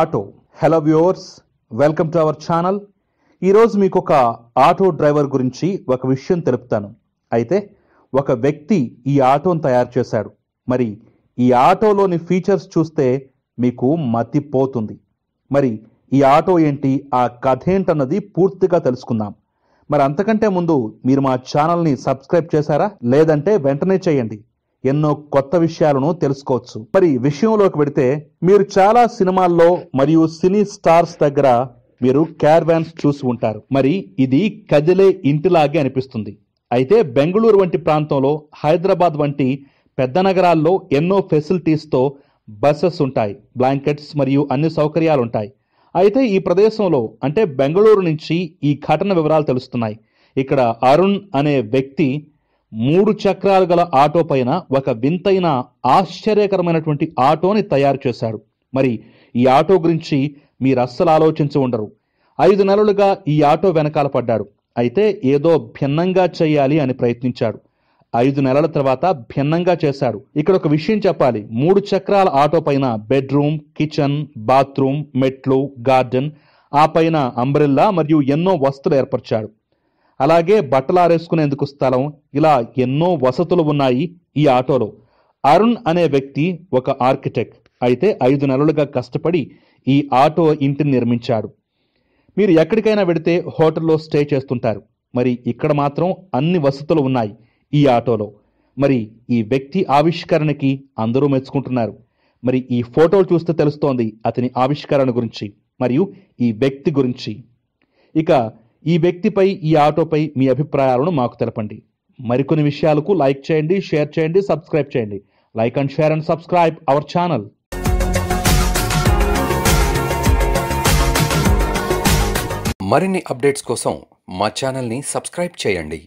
auto hello viewers welcome to our channel ఈరోజు మీకు ఒక ఆటో డ్రైవర్ గురించి ఒక విషయం తెలుపుతాను అయితే ఒక వ్యక్తి ఈ ఆటోను తయారు చేశాడు మరి ఈ ఆటోలోని ఫీచర్స్ చూస్తే మీకు మతిపోతుంది మరి ఈ ఆటో ఏంటి ఆ కథ ఏంటన్నది పూర్తిగా తెలుసుకుందాం మరి అంతకంటే ముందు మీరు మా ఛానల్ని సబ్స్క్రైబ్ చేశారా లేదంటే వెంటనే చేయండి ఎన్నో కొత్త విషయాలను తెలుసుకోవచ్చు మరి విషయంలోకి వెడితే మీరు చాలా సినిమాల్లో మరియు సినీ స్టార్స్ దగ్గర మీరు క్యార్వాన్స్ చూసి ఉంటారు మరి ఇది కదిలే ఇంటిలాగే అనిపిస్తుంది అయితే బెంగళూరు వంటి ప్రాంతంలో హైదరాబాద్ వంటి పెద్ద నగరాల్లో ఎన్నో ఫెసిలిటీస్తో బస్సెస్ ఉంటాయి బ్లాంకెట్స్ మరియు అన్ని సౌకర్యాలు ఉంటాయి అయితే ఈ ప్రదేశంలో అంటే బెంగళూరు నుంచి ఈ ఘటన వివరాలు తెలుస్తున్నాయి ఇక్కడ అరుణ్ అనే వ్యక్తి మూడు చక్రాలు గల ఆటో పైన ఒక వింతైన ఆశ్చర్యకరమైనటువంటి ఆటోని తయారు చేశాడు మరి ఈ ఆటో గురించి మీరు అస్సలు ఆలోచించి ఉండరు ఐదు నెలలుగా ఈ ఆటో వెనకాల పడ్డాడు అయితే ఏదో భిన్నంగా చేయాలి అని ప్రయత్నించాడు ఐదు నెలల తర్వాత భిన్నంగా చేశాడు ఇక్కడ ఒక విషయం చెప్పాలి మూడు చక్రాల ఆటో పైన బెడ్రూమ్ కిచెన్ బాత్రూమ్ మెట్లు గార్డెన్ ఆ పైన అంబ్రెల్లా మరియు ఎన్నో వస్తువులు ఏర్పరిచాడు అలాగే బట్టలారేసుకునేందుకు స్థలం ఇలా ఎన్నో వసతులు ఉన్నాయి ఈ ఆటోలో అరుణ్ అనే వ్యక్తి ఒక ఆర్కిటెక్ట్ అయితే ఐదు నెలలుగా కష్టపడి ఈ ఆటో ఇంటిని నిర్మించాడు మీరు ఎక్కడికైనా వెడితే హోటల్లో స్టే చేస్తుంటారు మరి ఇక్కడ మాత్రం అన్ని వసతులు ఉన్నాయి ఈ ఆటోలో మరి ఈ వ్యక్తి ఆవిష్కరణకి అందరూ మెచ్చుకుంటున్నారు మరి ఈ ఫోటో చూస్తే తెలుస్తోంది అతని ఆవిష్కరణ గురించి మరియు ఈ వ్యక్తి గురించి ఇక ఈ వ్యక్తిపై ఈ ఆటోపై మీ అభిప్రాయాలను మాకు తెలపండి మరికొన్ని విషయాలకు లైక్ చేయండి షేర్ చేయండి సబ్స్క్రైబ్ చేయండి like and share and subscribe our channel మరిన్ని అప్డేట్స్ కోసం మా ఛానల్ని సబ్స్క్రైబ్ చేయండి